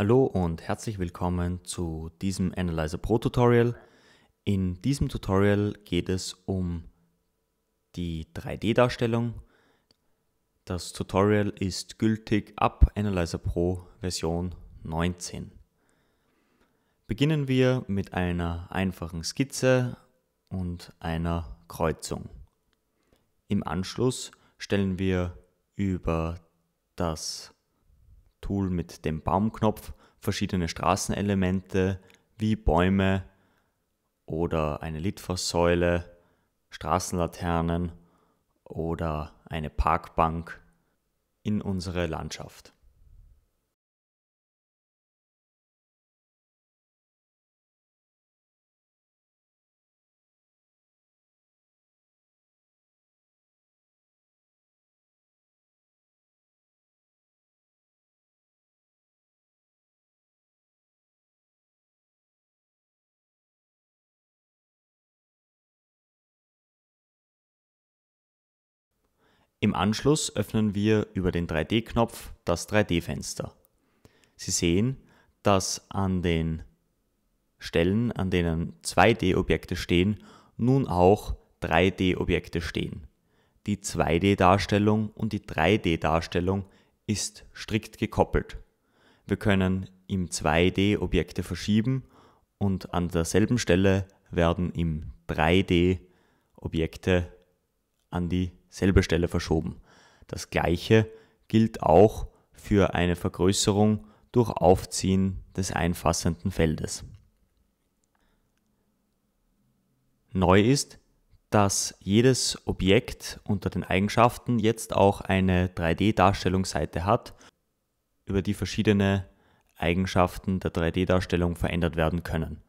Hallo und herzlich willkommen zu diesem Analyzer Pro Tutorial. In diesem Tutorial geht es um die 3D-Darstellung. Das Tutorial ist gültig ab Analyzer Pro Version 19. Beginnen wir mit einer einfachen Skizze und einer Kreuzung. Im Anschluss stellen wir über das Tool mit dem Baumknopf verschiedene Straßenelemente wie Bäume oder eine Litfaßsäule, Straßenlaternen oder eine Parkbank in unsere Landschaft. Im Anschluss öffnen wir über den 3D-Knopf das 3D-Fenster. Sie sehen, dass an den Stellen, an denen 2D-Objekte stehen, nun auch 3D-Objekte stehen. Die 2D-Darstellung und die 3D-Darstellung ist strikt gekoppelt. Wir können im 2D Objekte verschieben und an derselben Stelle werden im 3D Objekte an die selbe Stelle verschoben. Das gleiche gilt auch für eine Vergrößerung durch Aufziehen des einfassenden Feldes. Neu ist, dass jedes Objekt unter den Eigenschaften jetzt auch eine 3D-Darstellungsseite hat, über die verschiedene Eigenschaften der 3D-Darstellung verändert werden können.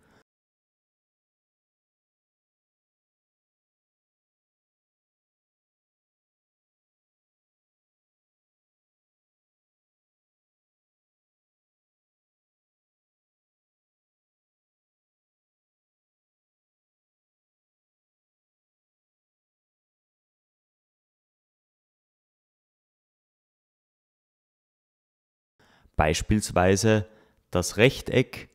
Beispielsweise das Rechteck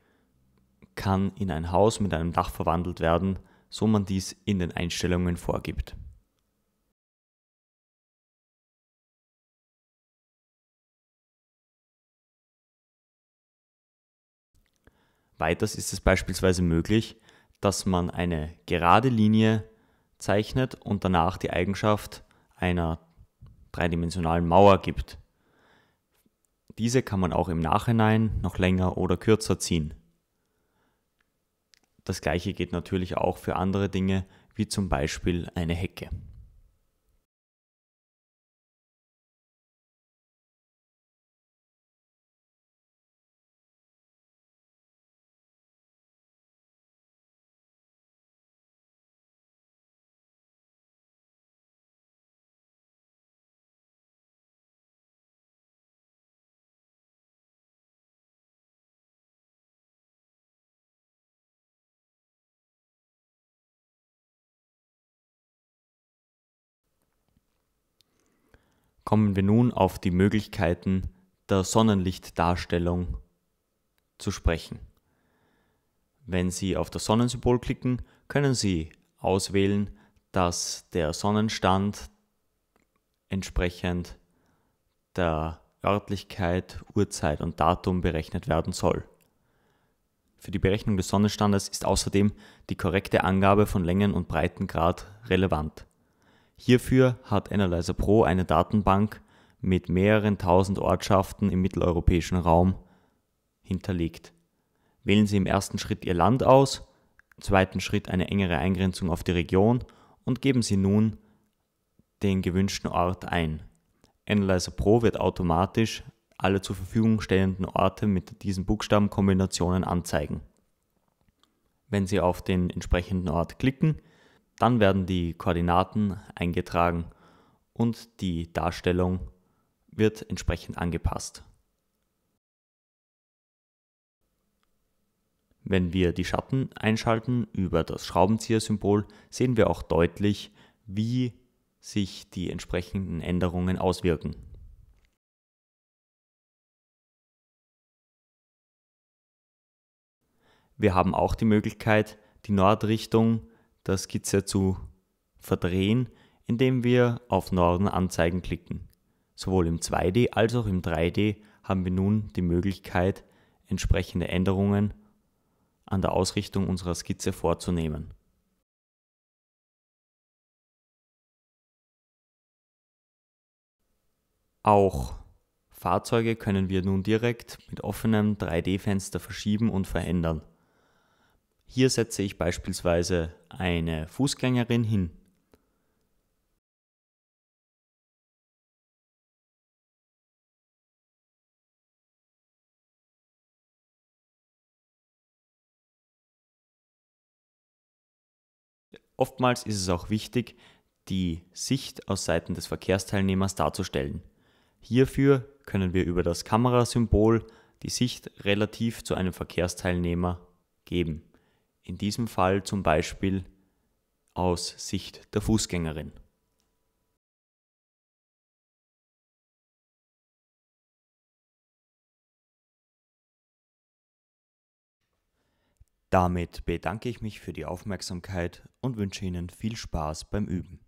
kann in ein Haus mit einem Dach verwandelt werden, so man dies in den Einstellungen vorgibt. Weiters ist es beispielsweise möglich, dass man eine gerade Linie zeichnet und danach die Eigenschaft einer dreidimensionalen Mauer gibt. Diese kann man auch im Nachhinein noch länger oder kürzer ziehen. Das gleiche geht natürlich auch für andere Dinge, wie zum Beispiel eine Hecke. Kommen wir nun auf die Möglichkeiten der Sonnenlichtdarstellung zu sprechen. Wenn Sie auf das Sonnensymbol klicken, können Sie auswählen, dass der Sonnenstand entsprechend der Örtlichkeit, Uhrzeit und Datum berechnet werden soll. Für die Berechnung des Sonnenstandes ist außerdem die korrekte Angabe von Längen- und Breitengrad relevant. Hierfür hat Analyzer Pro eine Datenbank mit mehreren tausend Ortschaften im mitteleuropäischen Raum hinterlegt. Wählen Sie im ersten Schritt Ihr Land aus, im zweiten Schritt eine engere Eingrenzung auf die Region und geben Sie nun den gewünschten Ort ein. Analyzer Pro wird automatisch alle zur Verfügung stehenden Orte mit diesen Buchstabenkombinationen anzeigen. Wenn Sie auf den entsprechenden Ort klicken, dann werden die Koordinaten eingetragen und die Darstellung wird entsprechend angepasst. Wenn wir die Schatten einschalten über das Schraubenzieher-Symbol, sehen wir auch deutlich, wie sich die entsprechenden Änderungen auswirken. Wir haben auch die Möglichkeit, die Nordrichtung der Skizze zu verdrehen, indem wir auf Norden anzeigen klicken. Sowohl im 2D als auch im 3D haben wir nun die Möglichkeit, entsprechende Änderungen an der Ausrichtung unserer Skizze vorzunehmen. Auch Fahrzeuge können wir nun direkt mit offenem 3D-Fenster verschieben und verändern. Hier setze ich beispielsweise eine Fußgängerin hin. Oftmals ist es auch wichtig, die Sicht aus Seiten des Verkehrsteilnehmers darzustellen. Hierfür können wir über das Kamerasymbol die Sicht relativ zu einem Verkehrsteilnehmer geben in diesem Fall zum Beispiel aus Sicht der Fußgängerin. Damit bedanke ich mich für die Aufmerksamkeit und wünsche Ihnen viel Spaß beim Üben.